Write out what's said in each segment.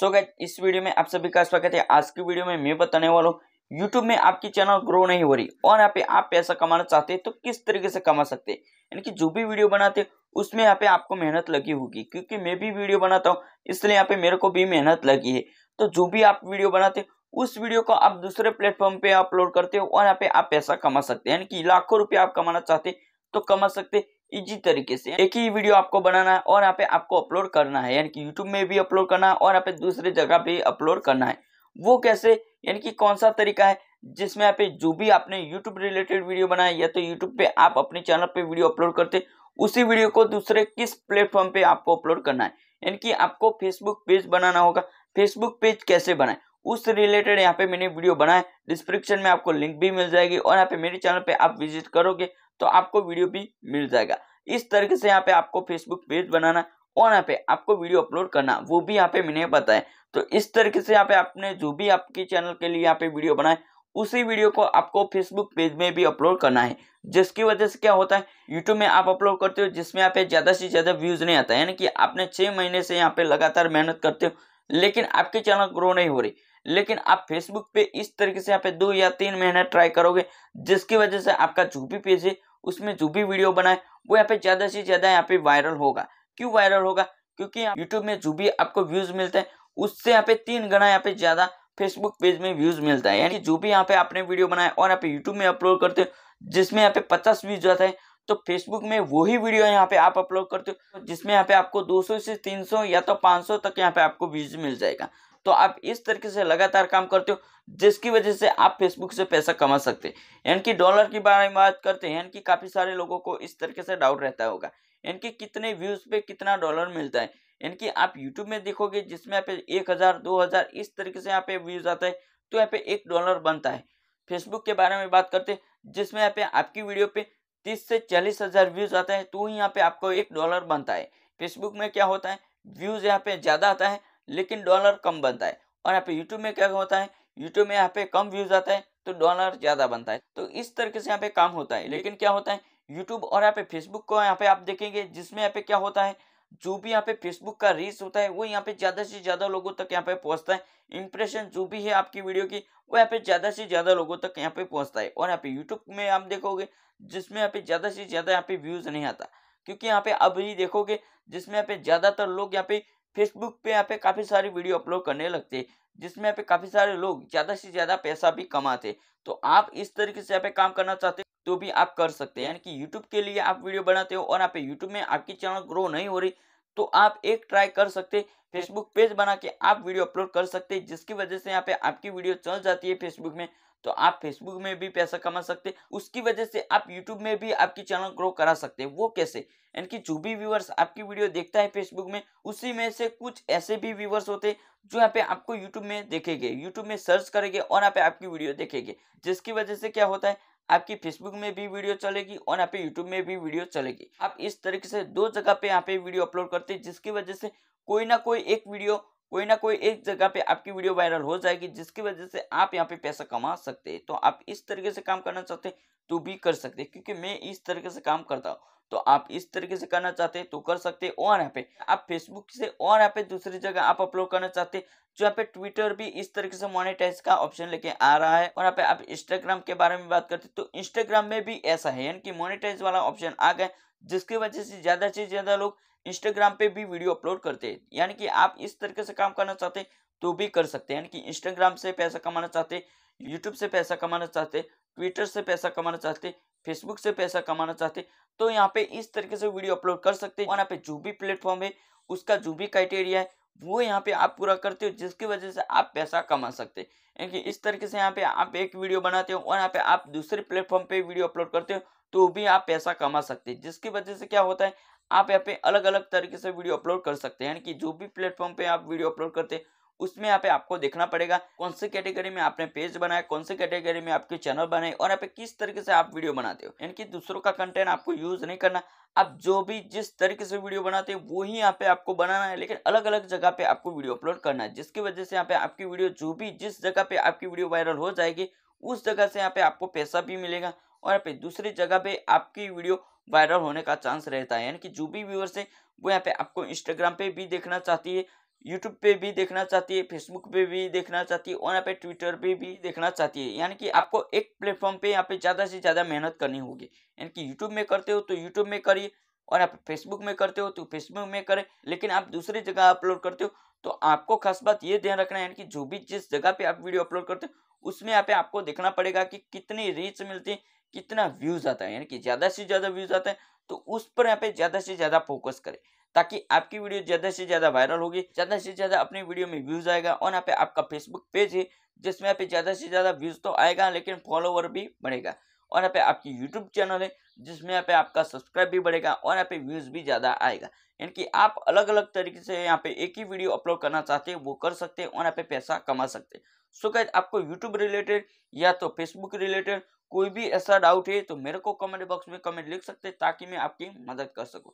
सो so, guys इस video में आप सभी का स्वागत है आज की वीडियो में मैं बताने वाला हूँ यूट्यूब में आपकी चैनल ग्रो नहीं हो रही और यहाँ पे आप पैसा कमाना चाहते हैं तो किस तरीके से कमा सकते हैं यानी कि जो भी वीडियो बनाते हैं उसमें यहाँ पे आपको मेहनत लगी होगी क्योंकि मैं भी वीडियो बनाता हूँ इसलिए यहाँ पे मेरे को भी मेहनत लगी है तो जो भी आप वीडियो बनाते उस वीडियो को आप दूसरे प्लेटफॉर्म पे अपलोड करते हो और यहाँ पे आप पैसा कमा सकते हैं यानी कि लाखों रुपये आप कमाना चाहते तो कमा सकते इजी तरीके से एक ही वीडियो आपको बनाना है और यहाँ पे आपको अपलोड करना है यानी कि यूट्यूब में भी अपलोड करना है और यहाँ पे दूसरे जगह पे अपलोड करना है वो कैसे यानी कि कौन सा तरीका है जिसमें यहाँ पे जो भी आपने यूट्यूब रिलेटेड वीडियो बनाया या तो यूट्यूब पे आप अपने चैनल पे वीडियो अपलोड करते उसी वीडियो को दूसरे किस प्लेटफॉर्म पे आपको अपलोड करना है यानी कि आपको फेसबुक पेज बनाना होगा फेसबुक पेज कैसे बनाए उस रिलेटेड यहाँ पे मैंने वीडियो बनाया डिस्क्रिप्शन में आपको लिंक भी मिल जाएगी और यहाँ पे मेरे चैनल पे आप विजिट करोगे तो आपको वीडियो भी मिल जाएगा इस तरीके से यहाँ पे आपको फेसबुक पेज बनाना और यहाँ पे आपको वीडियो अपलोड करना वो भी यहाँ पे मैंने बताया तो इस तरीके से यहाँ पे आपने जो भी आपके चैनल के लिए यहाँ पे वीडियो बनाए उसी वीडियो को आपको फेसबुक पेज में भी अपलोड करना है जिसकी वजह से क्या होता है यूट्यूब में आप अपलोड करते हो जिसमें यहाँ पे ज़्यादा से ज़्यादा व्यूज़ नहीं आता है यानी कि आपने छः महीने से यहाँ पे लगातार मेहनत करते हो लेकिन आपके चैनल ग्रो नहीं हो रही लेकिन आप फेसबुक पे इस तरीके से यहाँ पे दो या तीन महीने ट्राई करोगे जिसकी वजह से आपका जो भी पेज है उसमें जो भी वीडियो बनाए वो यहाँ पे ज़्यादा से ज़्यादा यहाँ पे वायरल होगा क्यों वायरल होगा क्योंकि यूट्यूब में जो भी आपको व्यूज़ मिलते हैं उससे यहाँ पे तीन गणा यहाँ पे ज़्यादा फेसबुक पेज में व्यूज़ मिलता है यानी जो भी यहाँ पे आपने वीडियो बनाया और यहाँ पे यूट्यूब में अपलोड करते हो जिसमें यहाँ पे पचास व्यूज आता है तो फेसबुक में वही वीडियो यहाँ पे आप अपलोड करते हो जिसमें यहाँ पे आपको 200 से 300 या तो 500 तक यहाँ पे आपको व्यूज मिल जाएगा तो आप इस तरीके से लगातार काम करते हो जिसकी वजह से आप फेसबुक से पैसा कमा सकते हैं यानी कि डॉलर के बारे में बात करते हैं यानी कि काफ़ी सारे लोगों को इस तरीके से डाउट रहता होगा यानी कि कितने व्यूज़ पे कितना डॉलर मिलता है यानी कि आप यूट्यूब में देखोगे जिसमें यहाँ पे एक हज़ार दो हज़ार इस तरीके से यहाँ पे व्यूज़ आता है तो यहाँ पे एक डॉलर बनता है फेसबुक के बारे में बात करते हैं जिसमें यहाँ पे आपकी वीडियो पे तीस से चालीस हज़ार व्यूज़ आता है तो ही यहाँ पे आपको एक डॉलर बनता है फेसबुक में क्या होता है व्यूज़ यहाँ पे ज़्यादा आता है लेकिन डॉलर कम बनता है और यहाँ पे यूट्यूब में क्या होता है यूट्यूब में यहाँ पे कम व्यूज आता है तो डॉलर ज़्यादा बनता है तो इस तरीके से यहाँ पे काम होता है लेकिन क्या होता है यूट्यूब और यहाँ पे फेसबुक को यहाँ पे आप देखेंगे जिसमें यहाँ पे क्या होता है जो भी यहाँ पे फेसबुक का रीच होता है वो यहाँ पे ज़्यादा से ज़्यादा लोगों तक यहाँ पे पहुँचता है इंप्रेशन जो भी है आपकी वीडियो की वो यहाँ पे ज़्यादा से ज़्यादा लोगों तक यहाँ पे पहुँचता है और यहाँ पे यूट्यूब में आप देखोगे जिसमें यहाँ पे ज़्यादा से ज़्यादा यहाँ पे व्यूज़ नहीं आता क्योंकि यहाँ पे अभी देखोगे जिसमें यहाँ पे ज़्यादातर लोग यहाँ पे फेसबुक पे यहाँ पे काफ़ी सारी वीडियो अपलोड करने लगते जिसमें यहाँ पे काफ़ी सारे लोग ज़्यादा से ज़्यादा पैसा भी कमाते तो आप इस तरीके से यहाँ पे काम करना चाहते तो भी आप कर सकते हैं यानी कि यूट्यूब के लिए आप वीडियो बनाते हो और यहाँ पे यूट्यूब में आपकी चैनल ग्रो नहीं हो रही तो आप एक ट्राई कर सकते हाँ। फेसबुक पेज बना के आप वीडियो अपलोड कर सकते जिसकी वजह से यहाँ पे आपकी वीडियो चल जाती है फेसबुक में तो आप फेसबुक में भी पैसा कमा सकते उसकी वजह से आप यूट्यूब में भी आपकी चैनल ग्रो करा सकते वो कैसे यानी कि जो भी व्यूवर्स आपकी वीडियो देखता है फेसबुक में उसी में से कुछ ऐसे भी व्यूवर्स होते जो यहाँ पे आपको यूट्यूब में देखेंगे यूट्यूब में सर्च करेंगे और यहाँ पे आपकी वीडियो देखेंगे जिसकी वजह से क्या होता है आपकी फेसबुक में भी वीडियो चलेगी और यहाँ पे यूट्यूब में भी वीडियो चलेगी आप इस तरीके से दो जगह पे यहाँ पे वीडियो अपलोड करते हैं जिसकी वजह से कोई ना कोई एक वीडियो कोई ना कोई एक जगह पे आपकी वीडियो वायरल हो जाएगी जिसकी वजह से आप यहाँ पे पैसा कमा सकते हैं तो आप इस तरीके से काम करना चाहते हैं तो भी कर सकते हैं क्योंकि मैं इस तरीके से काम करता हूँ तो आप इस तरीके से करना चाहते हैं तो कर सकते हैं और यहाँ पे आप फेसबुक से और यहाँ पे दूसरी जगह आप अपलोड करना चाहते हैं जो तो यहाँ पे ट्विटर भी इस तरीके से मोनेटाइज का ऑप्शन लेके आ रहा है और यहाँ पे आप इंस्टाग्राम के बारे में बात करते तो इंस्टाग्राम में भी ऐसा है यानी कि मोनिटाइज वाला ऑप्शन आ गया जिसकी वजह से ज्यादा से ज्यादा लोग इंस्टाग्राम पे भी वीडियो अपलोड करते हैं यानी कि आप इस तरीके से काम करना चाहते हैं तो भी कर सकते हैं यानी कि इंस्टाग्राम से पैसा कमाना चाहते यूट्यूब से पैसा कमाना चाहते ट्विटर से पैसा कमाना चाहते फेसबुक से पैसा कमाना चाहते तो यहाँ पे इस तरीके से वीडियो अपलोड कर सकते हैं यहाँ पे जो भी प्लेटफॉर्म है उसका जो भी क्राइटेरिया है वो यहाँ पे आप पूरा करते हो जिसकी वजह से आप पैसा कमा सकते हैं यानी कि इस तरीके से यहाँ पे आप एक वीडियो बनाते हो और यहाँ पे आप दूसरे प्लेटफॉर्म पे वीडियो अपलोड करते हो तो भी आप पैसा कमा सकते हैं जिसकी वजह से क्या होता है आप यहाँ पे अलग अलग तरीके से वीडियो अपलोड कर सकते हैं यानी कि जो भी प्लेटफॉर्म पे आप वीडियो अपलोड करते हैं उसमें यहाँ पे आपको देखना पड़ेगा कौन से कैटेगरी में आपने पेज बनाया कौन से कैटेगरी में आपके चैनल बनाए और यहाँ पे किस तरीके से आप वीडियो बनाते हो यानी कि दूसरों का कंटेंट आपको यूज नहीं करना आप जो भी जिस तरीके से वीडियो बनाते हैं वो ही यहाँ पे आपको बनाना है लेकिन अलग अलग जगह पे आपको वीडियो अपलोड करना है जिसकी वजह से यहाँ पे आपकी वीडियो जो भी जिस जगह पे आपकी वीडियो वायरल हो जाएगी उस जगह से यहाँ पे आपको पैसा भी मिलेगा और यहाँ पे दूसरी जगह पे आपकी वीडियो वायरल होने का चांस रहता है यानी कि जो भी व्यूअर्स है वो यहाँ पे आपको इंस्टाग्राम पे भी देखना चाहती है यूट्यूब पे भी देखना चाहती है फेसबुक पे भी देखना चाहती है और यहाँ पे ट्विटर पे भी देखना चाहती है यानी कि आपको एक प्लेटफॉर्म पे यहाँ पे ज़्यादा से ज़्यादा मेहनत करनी होगी यानी कि यूट्यूब में करते हो तो यूट्यूब में करिए और आप फेसबुक में करते हो तो फेसबुक में करें लेकिन आप दूसरी जगह अपलोड करते हो तो आपको खास बात ये ध्यान रखना है कि जो भी जिस जगह पे आप वीडियो अपलोड करते हो उसमें यहाँ पे आपको देखना पड़ेगा कि कितनी रीच मिलती है कितना व्यूज आता है यानी कि ज्यादा से ज्यादा व्यूज आता है तो उस पर यहाँ पे ज्यादा से ज्यादा फोकस करें ताकि आपकी वीडियो ज्यादा से ज्यादा वायरल होगी ज्यादा से ज्यादा अपनी वीडियो में व्यूज आएगा और यहाँ पे आपका फेसबुक पेज है जिसमें यहाँ पे ज्यादा से ज्यादा व्यूज तो आएगा लेकिन फॉलोवर भी बढ़ेगा और यहाँ पे आपकी यूट्यूब चैनल है जिसमें यहाँ पे आपका सब्सक्राइब भी बढ़ेगा और यहाँ पे व्यूज भी ज्यादा आएगा यानी कि आप अलग अलग तरीके से यहाँ पे एक ही वीडियो अपलोड करना चाहते हैं वो कर सकते हैं और यहाँ पे पैसा कमा सकते हैं सो so, आपको यूट्यूब रिलेटेड या तो फेसबुक रिलेटेड कोई भी ऐसा डाउट है तो मेरे को कमेंट बॉक्स में कमेंट लिख सकते हैं ताकि मैं आपकी मदद कर सकूँ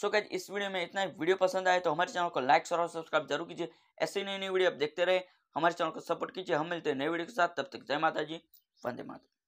सो so, इस वीडियो में इतना वीडियो पसंद आए तो हमारे चैनल को लाइक और सब्सक्राइब जरूर कीजिए ऐसे नई नई वीडियो आप देखते रहे हमारे चैनल को सपोर्ट कीजिए हम मिलते हैं नए वीडियो के साथ तब तक जय माता जी वंदे माता